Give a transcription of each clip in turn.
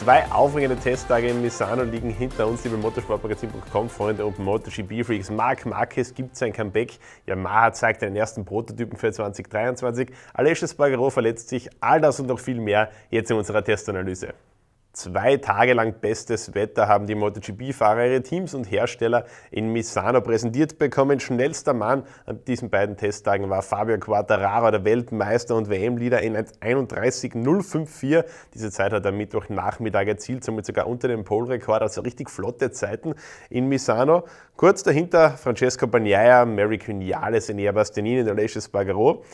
Zwei aufregende Testtage in Misano liegen hinter uns, liebe Motorsportmagazin.com Freunde und MotoGP-Freaks. Marc Marquez gibt sein Comeback, Yamaha zeigt einen ersten Prototypen für 2023, Alessio Spargaro verletzt sich, all das und noch viel mehr jetzt in unserer Testanalyse. Zwei Tage lang bestes Wetter haben die MotoGP-Fahrer ihre Teams und Hersteller in Misano präsentiert bekommen. Schnellster Mann an diesen beiden Testtagen war Fabio Quartararo, der Weltmeister und WM-Leader in 31.054. Diese Zeit hat er Mittwochnachmittag erzielt, somit sogar unter dem Pole-Rekord, also richtig flotte Zeiten in Misano. Kurz dahinter Francesco Bagnaia, Mary Cunales, Enea Bastianini und Alessio Spargaro.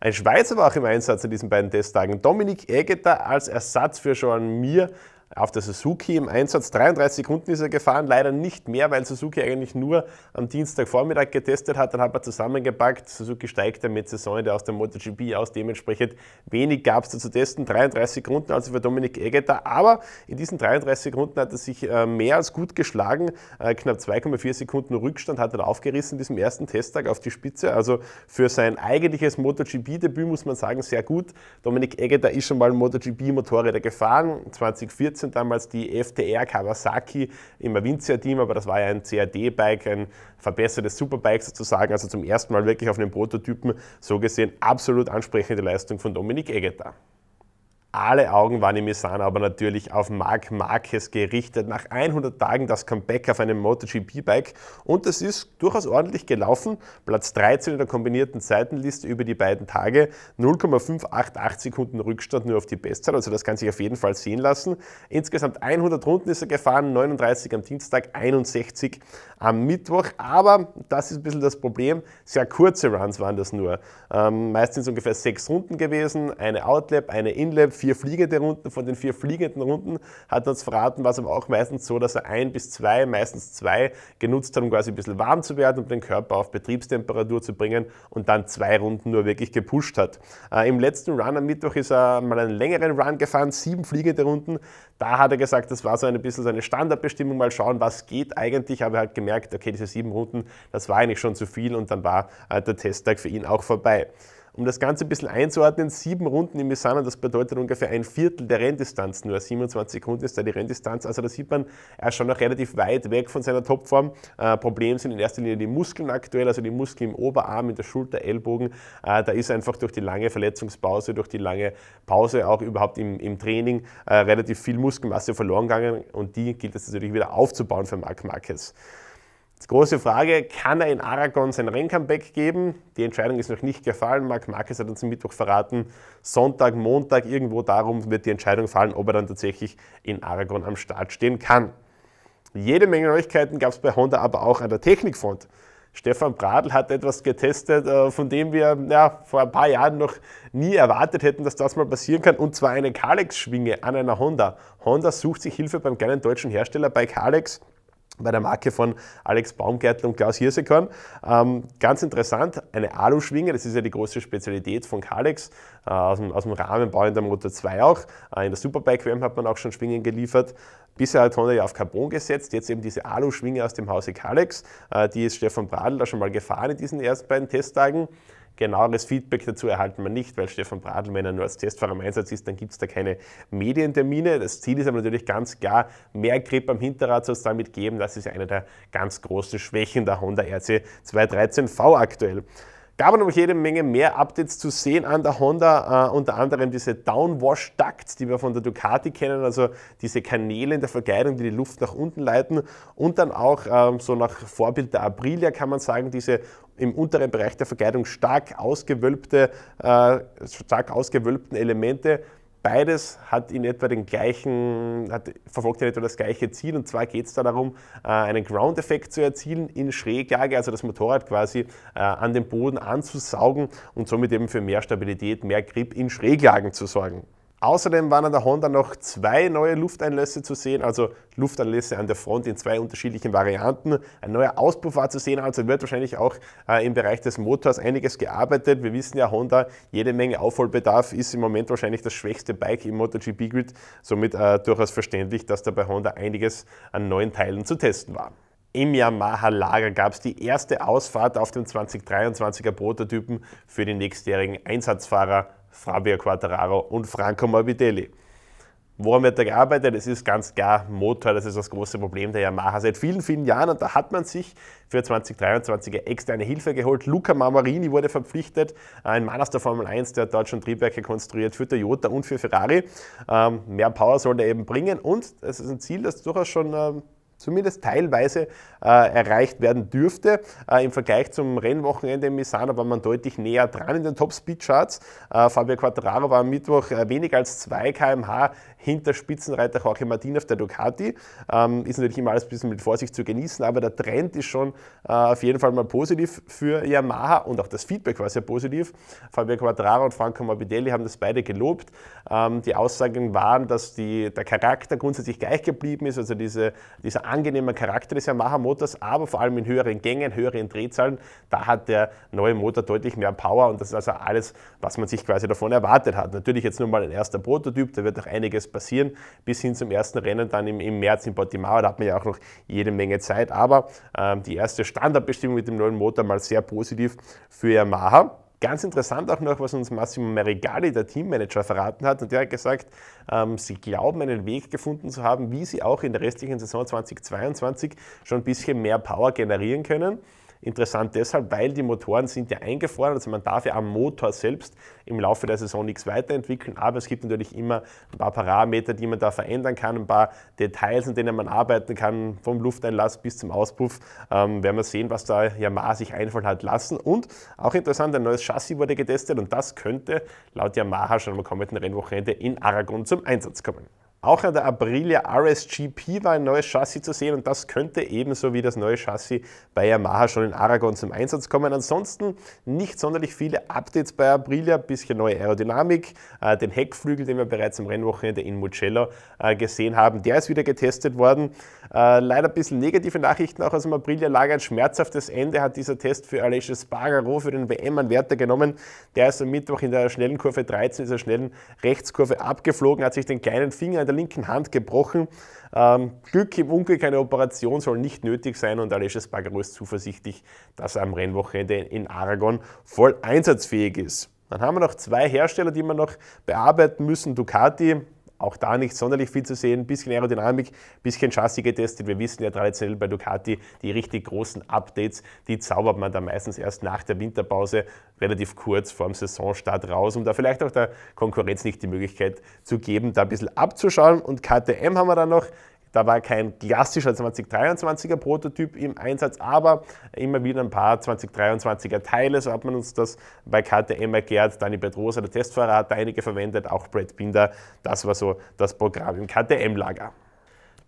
Ein Schweizer war auch im Einsatz an diesen beiden Testtagen. Dominik Eggeter als Ersatz für Joan Mir auf der Suzuki im Einsatz. 33 Sekunden ist er gefahren, leider nicht mehr, weil Suzuki eigentlich nur am Dienstagvormittag getestet hat. Dann hat er zusammengepackt. Suzuki steigt damit Saisonende aus der MotoGP aus. Dementsprechend wenig gab es da zu testen. 33 Sekunden also für Dominik Eggeter. Aber in diesen 33 Sekunden hat er sich äh, mehr als gut geschlagen. Äh, knapp 2,4 Sekunden Rückstand hat er aufgerissen in diesem ersten Testtag auf die Spitze. Also für sein eigentliches MotoGP-Debüt muss man sagen, sehr gut. Dominik Eggeter ist schon mal MotoGP-Motorräder gefahren. 2014 2014 damals die FTR Kawasaki im avincia team aber das war ja ein CAD-Bike, ein verbessertes Superbike sozusagen, also zum ersten Mal wirklich auf einem Prototypen. So gesehen absolut ansprechende Leistung von Dominik Eggeter. Alle Augen waren im Isan aber natürlich auf Marc Marquez gerichtet. Nach 100 Tagen das Comeback auf einem MotoGP-Bike und es ist durchaus ordentlich gelaufen. Platz 13 in der kombinierten Zeitenliste über die beiden Tage. 0,588 Sekunden Rückstand nur auf die Bestzeit, also das kann sich auf jeden Fall sehen lassen. Insgesamt 100 Runden ist er gefahren, 39 am Dienstag, 61 am Mittwoch. Aber das ist ein bisschen das Problem, sehr kurze Runs waren das nur. Ähm, meistens ungefähr sechs Runden gewesen, eine Outlap, eine Inlap, vier fliegende Runden. Von den vier fliegenden Runden hat er uns verraten, war es aber auch meistens so, dass er ein bis zwei, meistens zwei, genutzt hat, um quasi ein bisschen warm zu werden, um den Körper auf Betriebstemperatur zu bringen und dann zwei Runden nur wirklich gepusht hat. Äh, Im letzten Run am Mittwoch ist er mal einen längeren Run gefahren, sieben fliegende Runden. Da hat er gesagt, das war so ein bisschen seine Standardbestimmung, mal schauen, was geht eigentlich. Aber er hat gemerkt, okay, diese sieben Runden, das war eigentlich schon zu viel und dann war äh, der Testtag für ihn auch vorbei. Um das Ganze ein bisschen einzuordnen, sieben Runden im Misano, das bedeutet ungefähr ein Viertel der Renndistanz. Nur 27 Runden ist da die Renndistanz. Also da sieht man, er ist schon noch relativ weit weg von seiner Topform. Äh, Problem sind in erster Linie die Muskeln aktuell, also die Muskeln im Oberarm, in der Schulter, Ellbogen. Äh, da ist einfach durch die lange Verletzungspause, durch die lange Pause auch überhaupt im, im Training äh, relativ viel Muskelmasse verloren gegangen. Und die gilt es natürlich wieder aufzubauen für Marc Marquez. Die große Frage, kann er in Aragon sein Renncomeback geben? Die Entscheidung ist noch nicht gefallen. Marc Marquez hat uns am Mittwoch verraten, Sonntag, Montag, irgendwo darum wird die Entscheidung fallen, ob er dann tatsächlich in Aragon am Start stehen kann. Jede Menge Neuigkeiten gab es bei Honda aber auch an der Technikfront. Stefan Bradl hat etwas getestet, äh, von dem wir ja, vor ein paar Jahren noch nie erwartet hätten, dass das mal passieren kann, und zwar eine Kalex-Schwinge an einer Honda. Honda sucht sich Hilfe beim kleinen deutschen Hersteller bei Kalex bei der Marke von Alex Baumgärtel und Klaus Hirsekorn. Ähm, ganz interessant, eine Aluschwinge, das ist ja die große Spezialität von Kalex, äh, aus, dem, aus dem Rahmenbau in der Motor 2 auch. Äh, in der Superbike-WM hat man auch schon Schwingen geliefert. Bisher hat Honda ja auf Carbon gesetzt, jetzt eben diese Aluschwinge aus dem Hause Kalex. Äh, die ist Stefan Bradl da schon mal gefahren in diesen ersten beiden Testtagen genaueres Feedback dazu erhalten wir nicht, weil Stefan Bradl, wenn er nur als Testfahrer im Einsatz ist, dann gibt es da keine Medientermine. Das Ziel ist aber natürlich ganz klar, mehr Grip am Hinterrad soll es damit geben. Das ist eine der ganz großen Schwächen der Honda RC 213V aktuell gab noch jede Menge mehr Updates zu sehen an der Honda, äh, unter anderem diese Downwash Ducts, die wir von der Ducati kennen, also diese Kanäle in der Verkleidung, die die Luft nach unten leiten und dann auch ähm, so nach Vorbild der Aprilia kann man sagen, diese im unteren Bereich der Verkleidung stark, ausgewölbte, äh, stark ausgewölbten Elemente. Beides hat in etwa den gleichen, hat, verfolgt in etwa das gleiche Ziel und zwar geht es da darum, äh, einen Ground-Effekt zu erzielen in Schräglage, also das Motorrad quasi äh, an den Boden anzusaugen und somit eben für mehr Stabilität, mehr Grip in Schräglagen zu sorgen. Außerdem waren an der Honda noch zwei neue Lufteinlässe zu sehen, also Lufteinlässe an der Front in zwei unterschiedlichen Varianten. Ein neuer Auspuff war zu sehen, also wird wahrscheinlich auch äh, im Bereich des Motors einiges gearbeitet. Wir wissen ja, Honda jede Menge Aufholbedarf ist im Moment wahrscheinlich das schwächste Bike im MotoGP-Grid. Somit äh, durchaus verständlich, dass da bei Honda einiges an neuen Teilen zu testen war. Im Yamaha-Lager gab es die erste Ausfahrt auf dem 2023er Prototypen für die nächstjährigen Einsatzfahrer Fabio Quattararo und Franco Morbidelli. Woran wird da gearbeitet? Es ist ganz klar Motor, das ist das große Problem der Yamaha seit vielen, vielen Jahren und da hat man sich für 2023 externe Hilfe geholt. Luca Marmarini wurde verpflichtet, ein Mann aus der Formel 1, der hat dort schon Triebwerke konstruiert für Toyota und für Ferrari. Ähm, mehr Power soll er eben bringen und es ist ein Ziel, das durchaus schon ähm, zumindest teilweise äh, erreicht werden dürfte. Äh, Im Vergleich zum Rennwochenende in Misano war man deutlich näher dran in den Top-Speed-Charts. Äh, Fabio Quattraro war am Mittwoch äh, weniger als 2 km/h hinter Spitzenreiter Jorge Martin auf der Ducati. Ähm, ist natürlich immer alles ein bisschen mit Vorsicht zu genießen, aber der Trend ist schon äh, auf jeden Fall mal positiv für Yamaha und auch das Feedback war sehr positiv. Fabio Quattraro und Franco Morbidelli haben das beide gelobt. Ähm, die Aussagen waren, dass die, der Charakter grundsätzlich gleich geblieben ist, also diese, dieser angenehmer Charakter des Yamaha Motors, aber vor allem in höheren Gängen, höheren Drehzahlen, da hat der neue Motor deutlich mehr Power und das ist also alles, was man sich quasi davon erwartet hat. Natürlich jetzt nur mal ein erster Prototyp, da wird auch einiges passieren, bis hin zum ersten Rennen dann im, im März in Portimao, da hat man ja auch noch jede Menge Zeit, aber ähm, die erste Standardbestimmung mit dem neuen Motor mal sehr positiv für Yamaha. Ganz interessant auch noch, was uns Massimo Merigali, der Teammanager, verraten hat. Und der hat gesagt, ähm, sie glauben, einen Weg gefunden zu haben, wie sie auch in der restlichen Saison 2022 schon ein bisschen mehr Power generieren können. Interessant deshalb, weil die Motoren sind ja eingefroren, also man darf ja am Motor selbst im Laufe der Saison nichts weiterentwickeln, aber es gibt natürlich immer ein paar Parameter, die man da verändern kann, ein paar Details, an denen man arbeiten kann, vom Lufteinlass bis zum Auspuff. Ähm, werden wir sehen, was da Yamaha sich einfallen hat lassen. Und auch interessant, ein neues Chassis wurde getestet und das könnte laut Yamaha schon am kommenden Rennwochenende in Aragon zum Einsatz kommen. Auch an der Aprilia RSGP war ein neues Chassis zu sehen und das könnte ebenso wie das neue Chassis bei Yamaha schon in Aragon zum Einsatz kommen. Ansonsten nicht sonderlich viele Updates bei Aprilia, bisschen neue Aerodynamik, äh, den Heckflügel, den wir bereits im Rennwochenende in Mugello äh, gesehen haben, der ist wieder getestet worden. Äh, leider ein bisschen negative Nachrichten auch aus dem Aprilia-Lager. Ein schmerzhaftes Ende hat dieser Test für Alessio Spargaro für den wm an Werte genommen. Der ist am Mittwoch in der schnellen Kurve 13, dieser schnellen Rechtskurve abgeflogen, hat sich den kleinen Finger der linken Hand gebrochen. Ähm, Glück im Unglück, eine Operation soll nicht nötig sein und Alessio Spargaro ist zuversichtlich, dass er am Rennwochenende in Aragon voll einsatzfähig ist. Dann haben wir noch zwei Hersteller, die wir noch bearbeiten müssen. Ducati auch da nicht sonderlich viel zu sehen. Bisschen Aerodynamik, bisschen Chassis getestet. Wir wissen ja traditionell bei Ducati, die richtig großen Updates, die zaubert man da meistens erst nach der Winterpause, relativ kurz vorm Saisonstart raus, um da vielleicht auch der Konkurrenz nicht die Möglichkeit zu geben, da ein bisschen abzuschauen. Und KTM haben wir dann noch da war kein klassischer 2023er Prototyp im Einsatz, aber immer wieder ein paar 2023er Teile. So hat man uns das bei KTM erklärt. Dani Pedrosa, der Testfahrer, hat einige verwendet, auch Brad Binder. Das war so das Programm im KTM-Lager.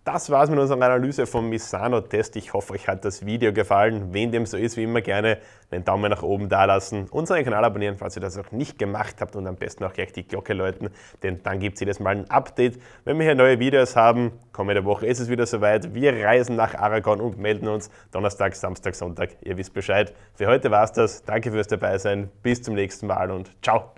Das war's mit unserer Analyse vom Misano-Test. Ich hoffe, euch hat das Video gefallen. Wenn dem so ist, wie immer gerne einen Daumen nach oben da lassen, unseren Kanal abonnieren, falls ihr das noch nicht gemacht habt und am besten auch gleich die Glocke läuten, denn dann gibt es jedes Mal ein Update. Wenn wir hier neue Videos haben, kommende Woche ist es wieder soweit. Wir reisen nach Aragon und melden uns Donnerstag, Samstag, Sonntag. Ihr wisst Bescheid. Für heute war's das. Danke fürs Dabeisein. Bis zum nächsten Mal und ciao.